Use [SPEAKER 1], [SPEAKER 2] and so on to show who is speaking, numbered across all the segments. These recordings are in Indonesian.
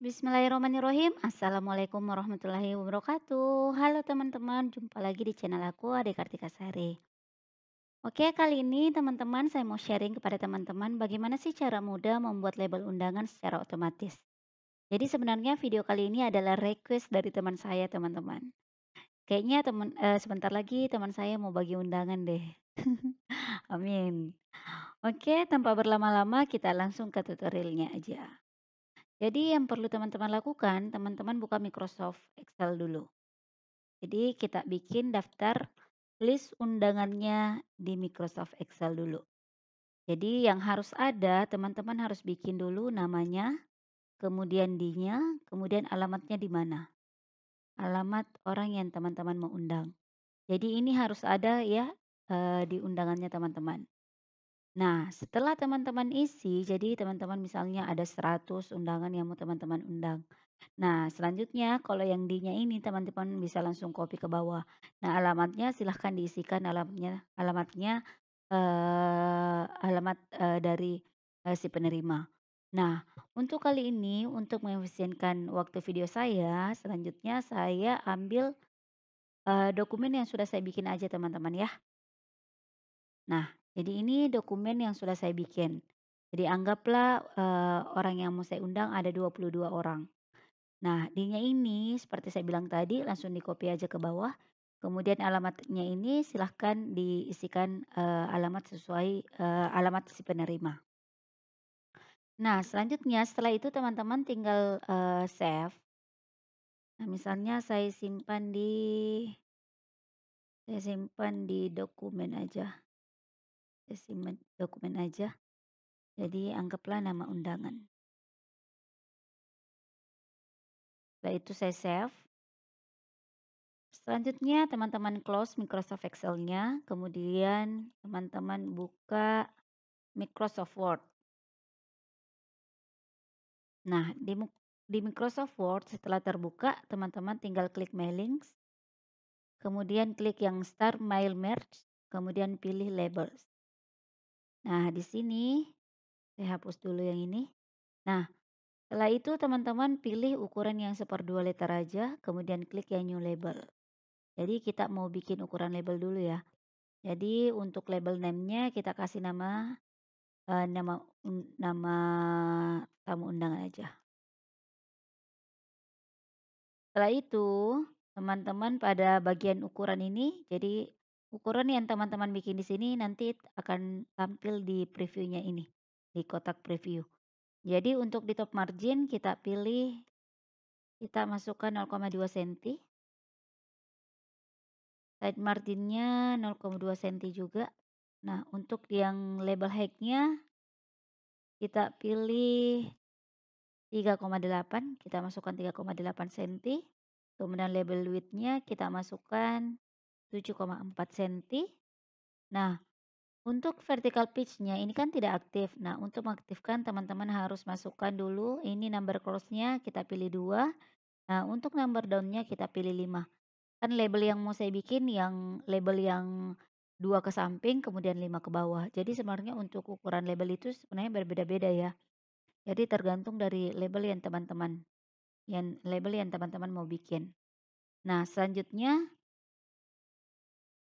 [SPEAKER 1] Bismillahirrahmanirrahim Assalamualaikum warahmatullahi wabarakatuh Halo teman-teman Jumpa lagi di channel aku Adik Kartika Sari Oke kali ini teman-teman Saya mau sharing kepada teman-teman Bagaimana sih cara mudah membuat label undangan secara otomatis Jadi sebenarnya video kali ini adalah request dari teman saya teman-teman Kayaknya teman uh, eh, sebentar lagi teman saya mau bagi undangan deh. Amin. Oke, tanpa berlama-lama kita langsung ke tutorialnya aja. Jadi yang perlu teman-teman lakukan, teman-teman buka Microsoft Excel dulu. Jadi kita bikin daftar list undangannya di Microsoft Excel dulu. Jadi yang harus ada, teman-teman harus bikin dulu namanya, kemudian dinya kemudian alamatnya di mana alamat orang yang teman-teman mau undang. Jadi ini harus ada ya e, di undangannya teman-teman. Nah, setelah teman-teman isi, jadi teman-teman misalnya ada 100 undangan yang mau teman-teman undang. Nah, selanjutnya kalau yang D-nya ini teman-teman bisa langsung copy ke bawah. Nah, alamatnya silahkan diisikan alamatnya alamatnya e, alamat e, dari e, si penerima. Nah, untuk kali ini, untuk mengefisienkan waktu video saya, selanjutnya saya ambil uh, dokumen yang sudah saya bikin aja teman-teman ya. Nah, jadi ini dokumen yang sudah saya bikin. Jadi anggaplah uh, orang yang mau saya undang ada 22 orang. Nah, di ini seperti saya bilang tadi langsung di copy aja ke bawah. Kemudian alamatnya ini silahkan diisikan uh, alamat sesuai uh, alamat si penerima. Nah, selanjutnya setelah itu teman-teman tinggal, uh, save. Nah, misalnya saya simpan di saya simpan di dokumen aja. Saya simpan dokumen aja. Jadi anggaplah nama undangan. Setelah itu saya save. Selanjutnya teman-teman close Microsoft Excel-nya, kemudian teman-teman buka Microsoft Word. Nah, di di Microsoft Word setelah terbuka, teman-teman tinggal klik Mailings, kemudian klik yang start Mail Merge, kemudian pilih Labels. Nah, di sini saya hapus dulu yang ini. Nah, setelah itu teman-teman pilih ukuran yang seperdua liter aja, kemudian klik yang New Label. Jadi kita mau bikin ukuran label dulu ya. Jadi untuk label name-nya kita kasih nama uh, nama un nama tamu undangan aja. Setelah itu, teman-teman pada bagian ukuran ini, jadi ukuran yang teman-teman bikin di sini nanti akan tampil di previewnya ini, di kotak preview. Jadi untuk di top margin kita pilih kita masukkan 0,2 cm. Side marginnya 0,2 cm juga. Nah, untuk yang label height nya kita pilih 3,8, kita masukkan 3,8 cm. Kemudian label width-nya kita masukkan 7,4 cm. Nah, untuk vertical pitch-nya ini kan tidak aktif. Nah, untuk mengaktifkan teman-teman harus masukkan dulu ini number cross-nya kita pilih 2. Nah, untuk number down-nya kita pilih 5. Kan label yang mau saya bikin yang label yang dua ke samping kemudian lima ke bawah. Jadi hmm. sebenarnya untuk ukuran label itu sebenarnya berbeda-beda ya. Jadi tergantung dari label yang teman-teman yang label yang teman-teman mau bikin. Nah selanjutnya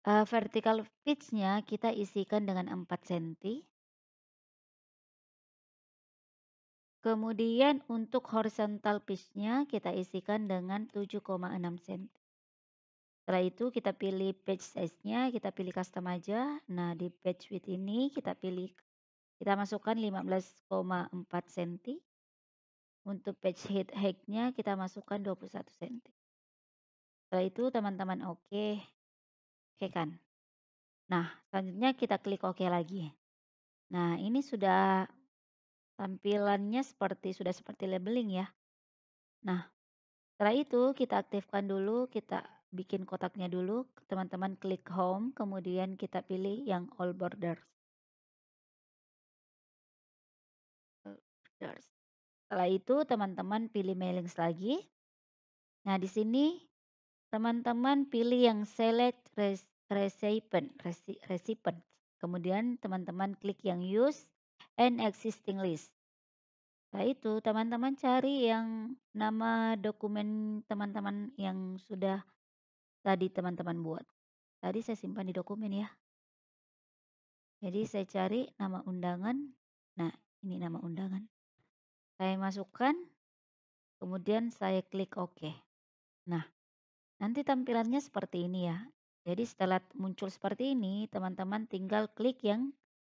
[SPEAKER 1] uh, eh, vertical pitch-nya kita isikan dengan 4 cm. Kemudian untuk horizontal pitch-nya kita isikan dengan 7,6 cm. Setelah itu kita pilih page size-nya, kita pilih custom aja. Nah, di page width ini kita pilih kita masukkan 15,4 cm. Untuk page height height-nya kita masukkan 21 cm. Setelah itu teman-teman oke. okay. Oke okay kan? Nah, selanjutnya kita klik oke okay lagi. Nah, ini sudah tampilannya seperti sudah seperti labeling ya. Nah, setelah itu kita aktifkan dulu kita bikin kotaknya dulu, teman-teman klik home, kemudian kita pilih yang all borders. Setelah itu teman-teman pilih mailings lagi. Nah, di sini teman-teman pilih yang select recipient, recipient. Kemudian teman-teman klik yang use and existing list. Setelah itu teman-teman cari yang nama dokumen teman-teman yang sudah tadi teman-teman buat. Tadi saya simpan di dokumen ya. Jadi saya cari nama undangan. Nah, ini nama undangan. Saya masukkan, kemudian saya klik OK. Nah, nanti tampilannya seperti ini ya. Jadi setelah muncul seperti ini, teman-teman tinggal klik yang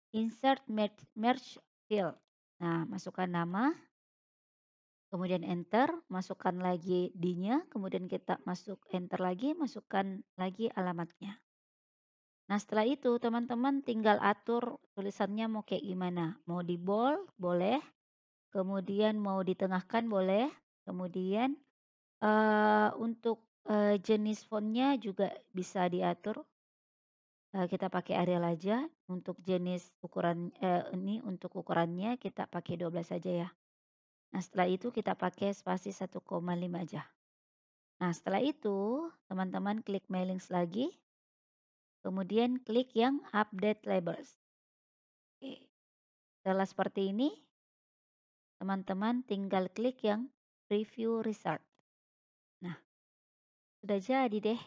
[SPEAKER 1] insert merge field. Nah, masukkan nama, kemudian enter, masukkan lagi D-nya, kemudian kita masuk enter lagi, masukkan lagi alamatnya. Nah setelah itu teman-teman tinggal atur tulisannya mau kayak gimana. Mau di bold boleh, kemudian mau ditengahkan boleh, kemudian uh, untuk uh, jenis fontnya juga bisa diatur. Eh, kita pakai Arial aja untuk jenis ukuran uh, ini untuk ukurannya kita pakai 12 saja ya. Nah, setelah itu kita pakai spasi 1,5 aja. Nah, setelah itu teman-teman klik mailings lagi. Kemudian klik yang update labels. Oke. Setelah seperti ini, teman-teman tinggal klik yang preview result. Nah, sudah jadi deh.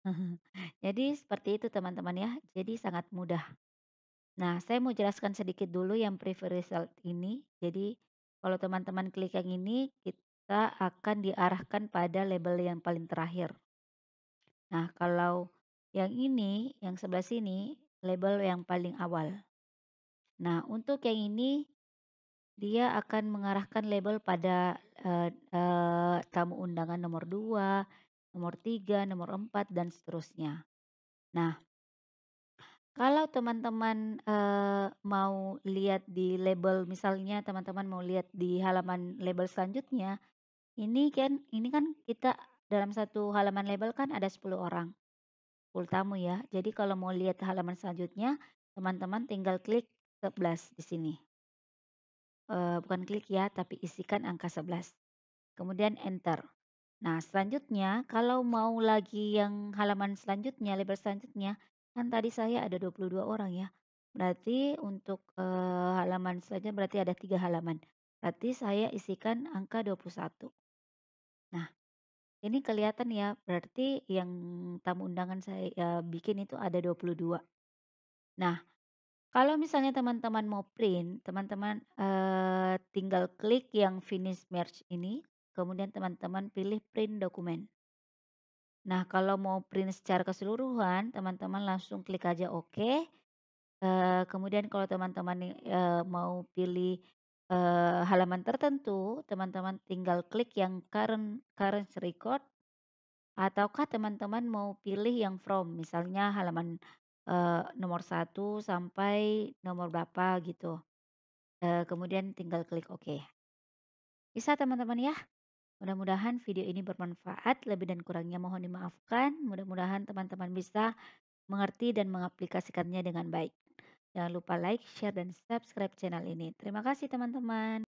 [SPEAKER 1] Jadi seperti itu teman-teman ya. Jadi sangat mudah. Nah, saya mau jelaskan sedikit dulu yang preview result ini. Jadi kalau teman-teman klik yang ini, kita akan diarahkan pada label yang paling terakhir. Nah, kalau yang ini, yang sebelah sini, label yang paling awal. Nah, untuk yang ini, dia akan mengarahkan label pada uh, uh, tamu undangan nomor 2, nomor 3, nomor 4, dan seterusnya. Nah, kalau teman-teman, uh, mau lihat di label misalnya teman-teman mau lihat di halaman label selanjutnya, ini kan ini kan kita dalam satu halaman label kan ada 10 orang, full tamu ya. Jadi kalau mau lihat halaman selanjutnya, teman-teman tinggal klik 11 di sini. Eh, bukan klik ya, tapi isikan angka 11, kemudian enter. Nah, selanjutnya kalau mau lagi yang halaman selanjutnya, label selanjutnya Kan tadi saya ada 22 orang ya, berarti untuk, e, halaman saja berarti ada 3 halaman, berarti saya isikan angka 21. Nah, ini kelihatan ya, berarti yang tamu undangan saya ya, bikin itu ada 22. Nah, kalau misalnya teman-teman mau print, teman-teman, e, tinggal klik yang finish merge ini, kemudian teman-teman pilih print dokumen. Nah, kalau mau print secara keseluruhan, teman-teman langsung klik aja "Oke". Eh, kemudian kalau teman-teman eh, mau pilih, eh, halaman tertentu, teman-teman tinggal klik yang current current record, ataukah teman-teman mau pilih yang from, misalnya halaman, nomor 1 sampai nomor berapa gitu. kemudian tinggal klik "Oke". Bisa teman-teman ya? Mudah-mudahan video ini bermanfaat. Lebih dan kurangnya mohon dimaafkan. Mudah-mudahan teman-teman bisa mengerti dan mengaplikasikannya dengan baik. Jangan lupa like, share, dan subscribe channel ini. Terima kasih, teman-teman.